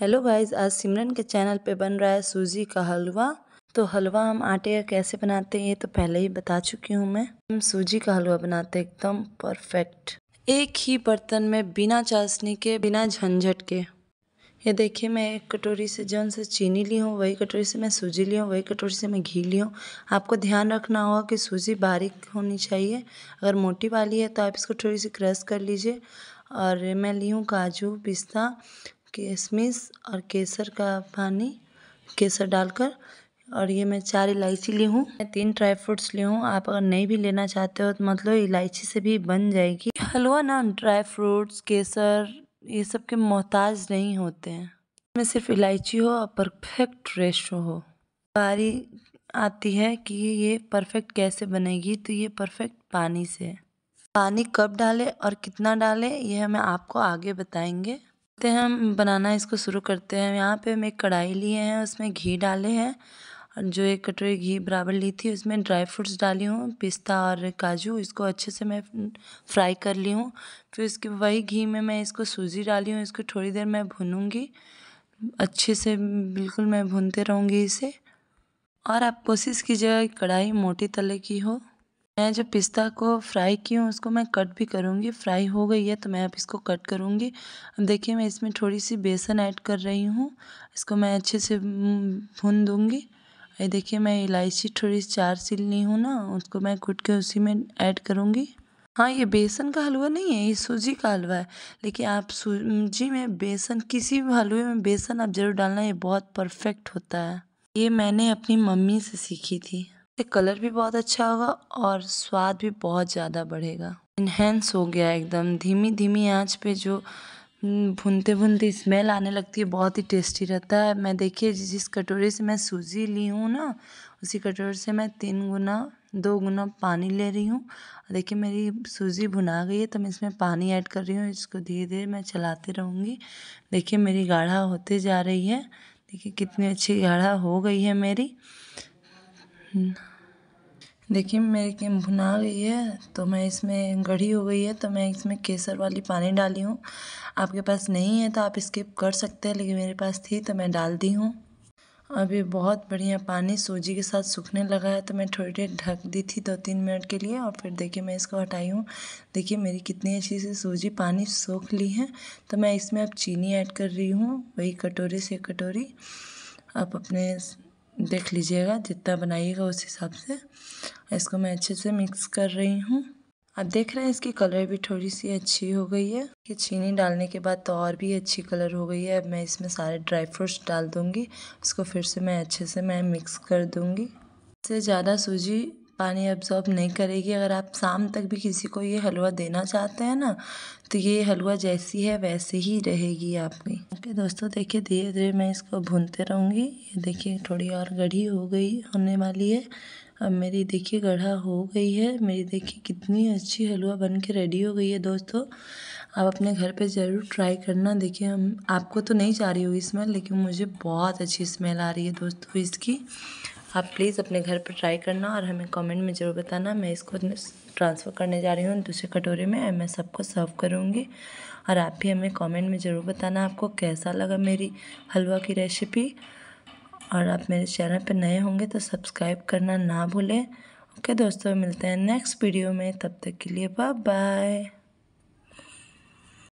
Hello guys आज सिमरन के channel पे बन रहा है सूजी का हलवा तो हलवा हम आटे का कैसे बनाते हैं ये तो पहले ही बता चुकी हूँ मैं हम सूजी का हलवा बनाते हैं एकदम परफेक्ट एक ही बर्तन में बिना चाशनी के बिना झंझट के ये देखिए मैं एक कटोरी से जौन से चीनी ली हूँ वही कटोरी से मैं सूजी ली हूँ वही कटोरी से मैं घी ली हूँ आपको ध्यान रखना होगा कि सूजी बारीक होनी चाहिए अगर मोटी वाली है तो आप इसको थोड़ी सी क्रश कर लीजिए और मैं ली हूँ काजू पिस्ता किशमिश और केसर का पानी केसर डालकर और ये मैं चार इलायची ली हूँ मैं तीन ड्राई फ्रूट्स ली हूँ आप अगर नहीं भी लेना चाहते हो तो मतलब इलायची से भी बन जाएगी हलवा ना ड्राई फ्रूट्स केसर ये सब के मोहताज नहीं होते हैं मैं सिर्फ इलायची हो और परफेक्ट रेशो हो बारी आती है कि ये परफेक्ट कैसे बनेगी तो ये परफेक्ट पानी से पानी कब डालें और कितना डालें यह हमें आपको आगे बताएंगे ते हम बनाना इसको शुरू करते हैं यहाँ पे हम एक कढ़ाई लिए हैं उसमें घी डाले हैं और जो एक कटोरी घी बराबर ली थी उसमें ड्राई फ्रूट्स डाली हूँ पिस्ता और काजू इसको अच्छे से मैं फ्राई कर ली हूँ फिर इसके वही घी में मैं इसको सूजी डाली हूँ इसको थोड़ी देर मैं भूनूँगी अच्छे से बिल्कुल मैं भूनते रहूँगी इसे और आप कोशिश कीजिएगा कढ़ाई मोटी तले की हो मैं जो पिस्ता को फ्राई की हूँ उसको मैं कट भी करूँगी फ्राई हो गई है तो मैं अब इसको कट करूँगी अब देखिए मैं इसमें थोड़ी सी बेसन ऐड कर रही हूँ इसको मैं अच्छे से भून दूँगी ये देखिए मैं इलायची थोड़ी चार सिल ली हूँ ना उसको मैं कूट के उसी में ऐड करूँगी हाँ ये बेसन का हलवा नहीं है ये सूजी का हलवा है लेकिन आप सूजी में बेसन किसी भी हलवे में बेसन आप ज़रूर डालना ये बहुत परफेक्ट होता है ये मैंने अपनी मम्मी से सीखी थी इससे कलर भी बहुत अच्छा होगा और स्वाद भी बहुत ज़्यादा बढ़ेगा इन्हेंस हो गया एकदम धीमी धीमी आंच पे जो भुनते भुनते स्मेल आने लगती है बहुत ही टेस्टी रहता है मैं देखिए जिस कटोरे से मैं सूजी ली हूँ ना उसी कटोरे से मैं तीन गुना दो गुना पानी ले रही हूँ देखिए मेरी सूजी भुना गई है तो मैं इसमें पानी ऐड कर रही हूँ इसको धीरे धीरे मैं चलाती रहूँगी देखिए मेरी गाढ़ा होते जा रही है देखिए कितनी अच्छी गाढ़ा हो गई है मेरी हम्म। देखिए मेरी गेम भुना गई है तो मैं इसमें गढ़ी हो गई है तो मैं इसमें केसर वाली पानी डाली हूँ आपके पास नहीं है तो आप स्किप कर सकते हैं लेकिन मेरे पास थी तो मैं डाल दी हूँ अभी बहुत बढ़िया पानी सूजी के साथ सूखने लगा है तो मैं थोड़ी देर ढक दी थी दो तीन मिनट के लिए और फिर देखिए मैं इसको हटाई हूँ देखिए मेरी कितनी अच्छी से सूजी पानी सूख ली है तो मैं इसमें अब चीनी ऐड कर रही हूँ वही कटोरी से कटोरी आप अपने देख लीजिएगा जितना बनाइएगा उस हिसाब से इसको मैं अच्छे से मिक्स कर रही हूँ आप देख रहे हैं इसकी कलर भी थोड़ी सी अच्छी हो गई है कि चीनी डालने के बाद तो और भी अच्छी कलर हो गई है अब मैं इसमें सारे ड्राई फ्रूट्स डाल दूँगी उसको फिर से मैं अच्छे से मैं मिक्स कर दूँगी इससे ज़्यादा सूजी पानी अब्जॉर्ब नहीं करेगी अगर आप शाम तक भी किसी को ये हलवा देना चाहते हैं ना तो ये हलवा जैसी है वैसे ही रहेगी आपकी ओके दोस्तों देखिए धीरे धीरे मैं इसको भूनते रहूँगी ये देखिए थोड़ी और गढ़ी हो गई होने वाली है अब मेरी देखिए गढ़ा हो गई है मेरी देखिए कितनी अच्छी हलवा बन के रेडी हो गई है दोस्तों आप अपने घर पे ज़रूर ट्राई करना देखिए हम आपको तो नहीं जा रही होगी स्मेल लेकिन मुझे बहुत अच्छी स्मेल आ रही है दोस्तों इसकी आप प्लीज़ अपने घर पर ट्राई करना और हमें कमेंट में ज़रूर बताना मैं इसको ट्रांसफ़र करने जा रही हूँ दूसरे कटोरे में मैं सबको सर्व करूँगी और आप भी हमें कमेंट में ज़रूर बताना आपको कैसा लगा मेरी हलवा की रेसिपी और आप मेरे चैनल पर नए होंगे तो सब्सक्राइब करना ना भूलें ओके दोस्तों मिलते हैं नेक्स्ट वीडियो में तब तक के लिए बाय बाय